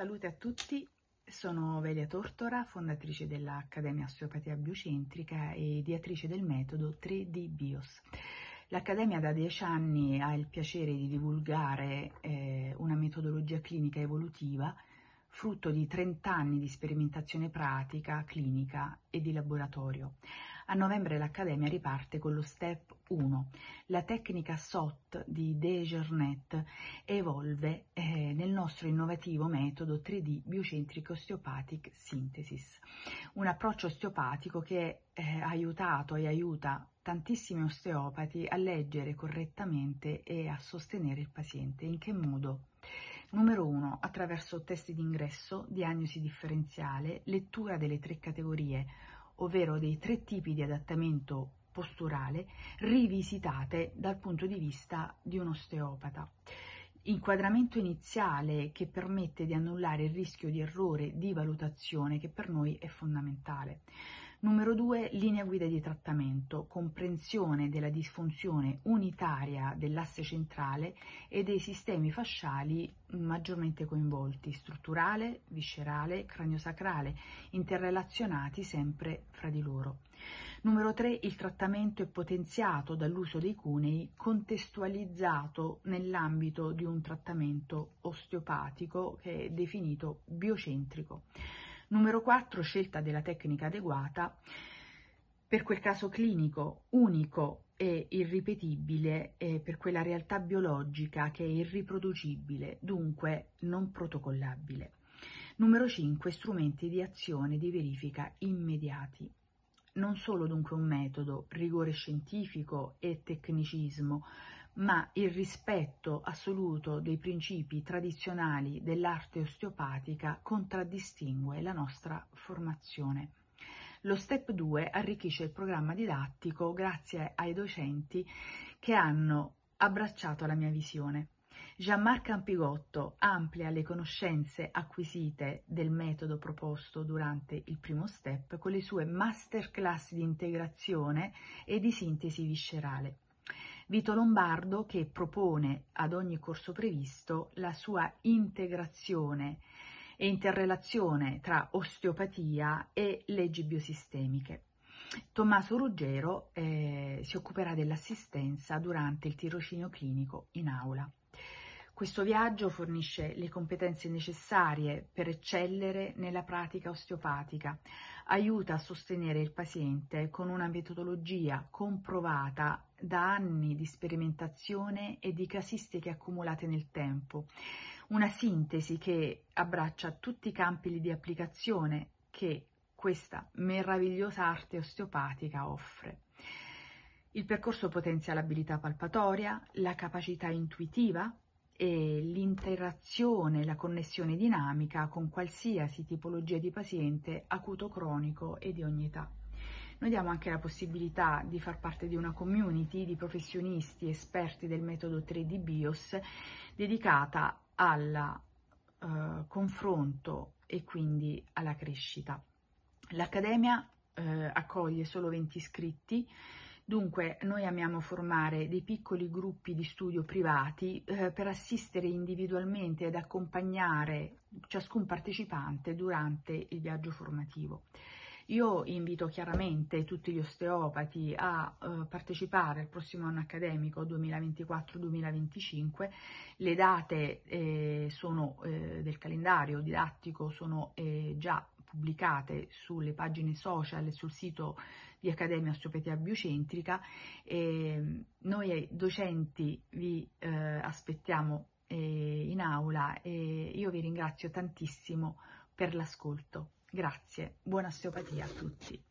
Salute a tutti, sono Velia Tortora, fondatrice dell'Accademia Osteopatia Biocentrica e ideatrice del metodo 3D Bios. L'Accademia da dieci anni ha il piacere di divulgare eh, una metodologia clinica evolutiva frutto di 30 anni di sperimentazione pratica, clinica e di laboratorio. A novembre l'Accademia riparte con lo Step 1. La tecnica SOT di Dejernet evolve eh, nel nostro innovativo metodo 3D Biocentric Osteopathic Synthesis, un approccio osteopatico che eh, ha aiutato e aiuta tantissimi osteopati a leggere correttamente e a sostenere il paziente. In che modo? Numero 1. Attraverso testi d'ingresso, diagnosi differenziale, lettura delle tre categorie ovvero dei tre tipi di adattamento posturale, rivisitate dal punto di vista di un osteopata. Inquadramento iniziale che permette di annullare il rischio di errore di valutazione che per noi è fondamentale. Numero 2, linea guida di trattamento, comprensione della disfunzione unitaria dell'asse centrale e dei sistemi fasciali maggiormente coinvolti, strutturale, viscerale, craniosacrale, interrelazionati sempre fra di loro. Numero 3. Il trattamento è potenziato dall'uso dei cunei contestualizzato nell'ambito di un trattamento osteopatico che è definito biocentrico. Numero 4, scelta della tecnica adeguata. Per quel caso clinico unico e irripetibile e per quella realtà biologica che è irriproducibile, dunque non protocollabile. Numero 5. Strumenti di azione di verifica immediati. Non solo dunque un metodo, rigore scientifico e tecnicismo, ma il rispetto assoluto dei principi tradizionali dell'arte osteopatica contraddistingue la nostra formazione. Lo Step 2 arricchisce il programma didattico grazie ai docenti che hanno abbracciato la mia visione. Jean-Marc Campigotto amplia le conoscenze acquisite del metodo proposto durante il primo step con le sue masterclass di integrazione e di sintesi viscerale. Vito Lombardo che propone ad ogni corso previsto la sua integrazione e interrelazione tra osteopatia e leggi biosistemiche. Tommaso Ruggero eh, si occuperà dell'assistenza durante il tirocinio clinico in aula. Questo viaggio fornisce le competenze necessarie per eccellere nella pratica osteopatica, aiuta a sostenere il paziente con una metodologia comprovata da anni di sperimentazione e di casistiche accumulate nel tempo, una sintesi che abbraccia tutti i campi di applicazione che questa meravigliosa arte osteopatica offre. Il percorso potenzia l'abilità palpatoria, la capacità intuitiva, e l'interazione, la connessione dinamica con qualsiasi tipologia di paziente acuto cronico e di ogni età. Noi diamo anche la possibilità di far parte di una community di professionisti esperti del metodo 3D BIOS dedicata al eh, confronto e quindi alla crescita. L'accademia eh, accoglie solo 20 iscritti, Dunque, noi amiamo formare dei piccoli gruppi di studio privati eh, per assistere individualmente ed accompagnare ciascun partecipante durante il viaggio formativo. Io invito chiaramente tutti gli osteopati a eh, partecipare al prossimo anno accademico 2024-2025. Le date eh, sono, eh, del calendario didattico sono eh, già pubblicate sulle pagine social e sul sito di Accademia Osteopatia Biocentrica. E ehm, noi docenti vi eh, aspettiamo eh, in aula e io vi ringrazio tantissimo per l'ascolto. Grazie, buona osteopatia a tutti.